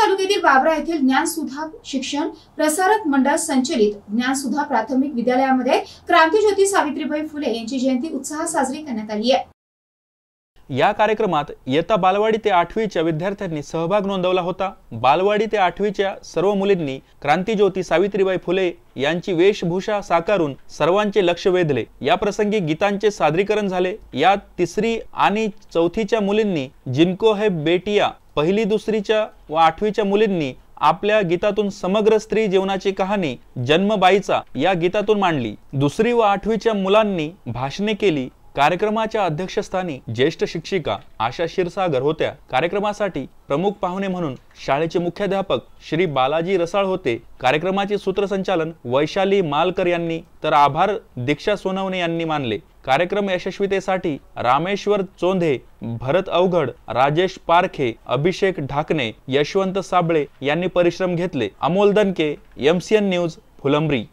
तालुक्यातील बाबरा येथील ज्ञानसुधा शिक्षण प्रसारक मंडळ संचलित ज्ञानसुधा प्राथमिक विद्यालयामध्ये क्रांतीज्योती सावित्रीबाई फुले यांची जयंती उत्साहात साजरी करण्यात आली आहे या कार्यक्रमात इयत्ता बालवाडी ते आठवीच्या विद्यार्थ्यांनी सहभाग नोंदवला होता बालवाडी ते आठवीच्या सर्व मुलींनी क्रांतीज्योती सावित्रीबाई फुले यांची वेशभूषा साकारून सर्वांचे लक्ष वेधले या प्रसंगी गीतांचे सादरीकरण झाले यात तिसरी आणि चौथीच्या मुलींनी जिनको है बेटिया पहिली दुसरीच्या व आठवीच्या मुलींनी आपल्या गीतातून समग्र स्त्री जीवनाची कहाणी जन्मबाईचा या गीतातून मांडली दुसरी व आठवीच्या मुलांनी भाषणे केली कार्यक्रमाच्या अध्यक्षस्थानी ज्येष्ठ शिक्षिका आशा क्षीरसागर होत्या कार्यक्रमासाठी प्रमुख पाहुणे म्हणून शाळेचे मुख्याध्यापक श्री बालाजी रसाळ होते कार्यक्रमाचे सूत्रसंचालन वैशाली मालकर यांनी तर आभार दीक्षा सोनवणे यांनी मानले कार्यक्रम यशस्वीतेसाठी रामेश्वर चोंधे भरत अवघड राजेश पारखे अभिषेक ढाकणे यशवंत साबळे यांनी परिश्रम घेतले अमोल दनके एमसीएन न्यूज फुलंब्री